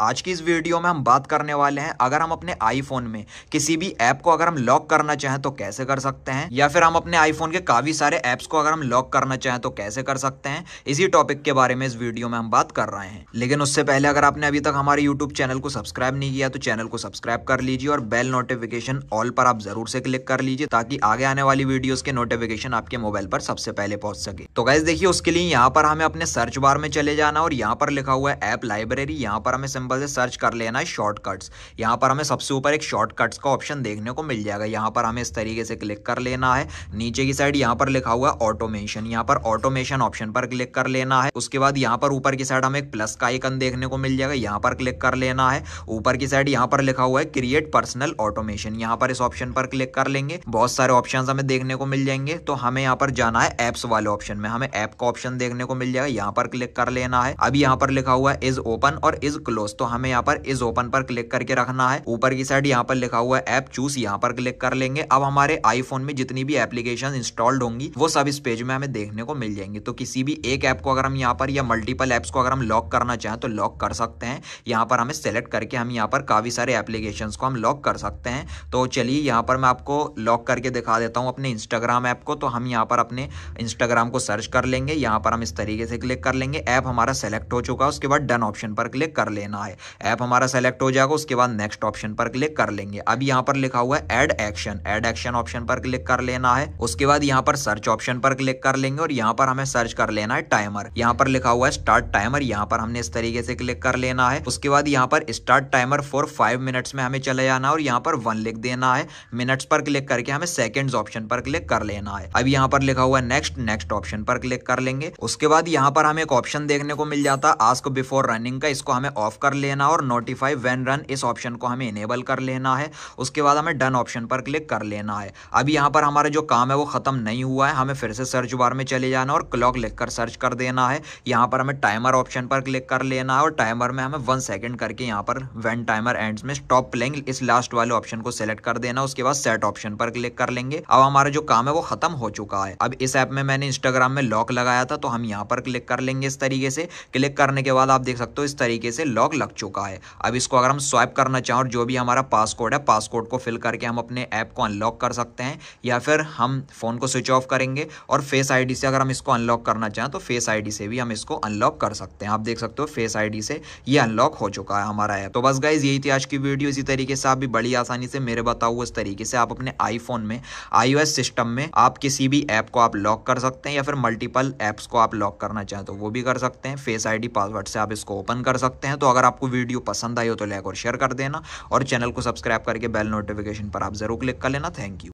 आज की इस वीडियो में हम बात करने वाले हैं अगर हम अपने आईफोन में किसी भी ऐप को अगर हम लॉक करना चाहें तो कैसे कर सकते हैं या फिर हम अपने आईफोन के काफ़ी सारे ऐप्स को अगर हम लॉक करना चाहें तो कैसे कर सकते हैं इसी टॉपिक के बारे में इस वीडियो में हम बात कर रहे हैं लेकिन उससे पहले अगर आपने अभी तक हमारे यूट्यूब चैनल को सब्सक्राइब नहीं किया तो चैनल को सब्सक्राइब कर लीजिए और बेल नोटिफिकेशन ऑल पर आप जरूर से क्लिक कर लीजिए ताकि आगे आने वाली वीडियो के नोटिफिकेशन आपके मोबाइल पर सबसे पहले पहुंच सके तो गैस देखिए उसके लिए यहाँ पर हमें अपने सर्च बार में चले जाना और यहाँ पर लिखा हुआ है ऐप लाइब्रेरी यहाँ पर हमें सिंपल से सर्च कर लेना है शॉर्टकट्स यहाँ पर हमें सबसे ऊपर एक शॉर्टकट्स का ऑप्शन देखने को मिल जाएगा यहाँ पर हमें इस तरीके से क्लिक कर लेना है नीचे की साइड यहाँ पर लिखा हुआ ऑटोमेशन यहाँ पर ऑटोमेशन ऑप्शन पर क्लिक कर लेना है उसके बाद यहाँ पर ऊपर की साइड हमें एक प्लस का आइकन देखने को मिल जाएगा यहाँ पर क्लिक कर लेना है ऊपर की साइड यहाँ पर लिखा हुआ है क्रिएट पर्सनल ऑटोमेशन यहाँ पर इस ऑप्शन पर क्लिक कर लेंगे बहुत सारे ऑप्शन हमें देखने को मिल जाएंगे तो हमें यहाँ पर जाना है एप्स वाले ऑप्शन में हमें ऐप का ऑप्शन देखने को मिल जाएगा यहाँ पर क्लिक कर लेना है अब यहाँ पर लिखा हुआ है इज ओपन और इज क्लोज तो हमें यहाँ पर इज ओपन पर क्लिक करके रखना है ऊपर की साइड यहाँ पर लिखा हुआ है ऐप चूस यहाँ पर क्लिक कर लेंगे अब हमारे आईफोन में जितनी भी एप्लीकेशन इंस्टॉल्ड होंगी वो सब इस पेज में हमें देखने को मिल जाएंगी तो किसी भी एक ऐप को अगर हम यहाँ पर या मल्टीपल एप्स को अगर हम लॉक करना चाहें तो लॉक कर सकते हैं यहाँ पर हमें सेलेक्ट करके हम यहाँ पर काफ़ी सारे एप्लीकेशन को हम लॉक कर सकते हैं तो चलिए यहाँ पर मैं आपको लॉक करके दिखा देता हूँ अपने इंस्टाग्राम ऐप को तो हम यहाँ पर अपने इंस्टाग्राम को सर्च कर लेंगे यहाँ पर हम इस तरीके से क्लिक कर लेंगे ऐप हमारा सेलेक्ट हो चुका है उसके बाद डन ऑप्शन पर क्लिक कर लेना है है ऐप हमारा सेलेक्ट हो जाएगा उसके बाद नेक्स्ट ऑप्शन पर क्लिक कर लेंगे अब यहाँ पर लिखा हुआ है add action add action option पर क्लिक कर लेना है उसके बाद यहाँ पर सर्च ऑप्शन पर क्लिक कर लेंगे और यहाँ पर हमें सर्च कर लेना है टाइमर यहाँ पर लिखा हुआ है स्टार्ट टाइमर यहाँ पर हमने इस तरीके से क्लिक कर लेना है उसके बाद यहाँ पर start timer for five minutes में हमें चले जाना और यहाँ पर वन लिख देना है मिनट्स पर क्लिक करके हमें सेकेंड ऑप्शन पर क्लिक कर लेना है अब यहाँ पर लिखा हुआ है नेक्स्ट नेक्स्ट ऑप्शन पर क्लिक कर लेंगे उसके बाद यहाँ पर हमें एक ऑप्शन देखने को मिल जाता है आस्क बिफोर रनिंग का इसको हमें ऑफ कर लेना और नोटिफाई वैन रन इस ऑप्शन को हमें इनेबल कर लेना है उसके बाद हमें डन ऑप्शन पर क्लिक कर लेना है अभी यहाँ पर हमारा जो काम है वो ख़त्म नहीं हुआ है हमें फिर से सर्च बार में चले जाना और क्लॉक लिख कर सर्च कर देना है यहाँ पर हमें टाइमर ऑप्शन पर क्लिक कर लेना है और टाइमर में हमें वन सेकेंड करके यहाँ पर वैन टाइमर एंड में स्टॉप प्लेंग इस लास्ट वाले ऑप्शन को सिलेक्ट कर देना उसके बाद सेट ऑप्शन पर क्लिक कर लेंगे अब हमारा जो काम है वो खत्म हो चुका है अब इस ऐप में मैंने इंस्टाग्राम में लॉक लगाया था तो हम यहाँ पर क्लिक कर लेंगे इस तरीके से क्लिक करने के बाद आप देख सकते हो इस तरीके से लॉक लग चुका है अब इसको अगर हम स्वाइप करना चाहें और जो भी हमारा पासकोड है पासकोड को फिल करके हम अपने ऐप को अनलॉक कर सकते हैं या फिर हम फ़ोन को स्विच ऑफ करेंगे और फेस आईडी से अगर हम इसको अनलॉक करना चाहें तो फेस आईडी से भी हम इसको अनलॉक कर सकते हैं आप देख सकते हो फेस आईडी से ये अनलॉक हो चुका है हमारा ऐप तो बस गाइज यही थी आज की वीडियो इसी तरीके से आप भी बड़ी आसानी से मेरे बताओ इस तरीके से आप अपने आईफोन में आईओएस सिस्टम में आप किसी भी ऐप को आप लॉक कर सकते हैं या फिर मल्टीपल ऐप्स को आप लॉक करना चाहें तो वो भी कर सकते हैं फेस आईडी पासवर्ड से आप इसको ओपन कर सकते हैं तो अगर आपको वीडियो पसंद आई हो तो लाइक और शेयर कर देना और चैनल को सब्सक्राइब करके बेल नोटिफिकेशन पर आप जरूर क्लिक कर लेना थैंक यू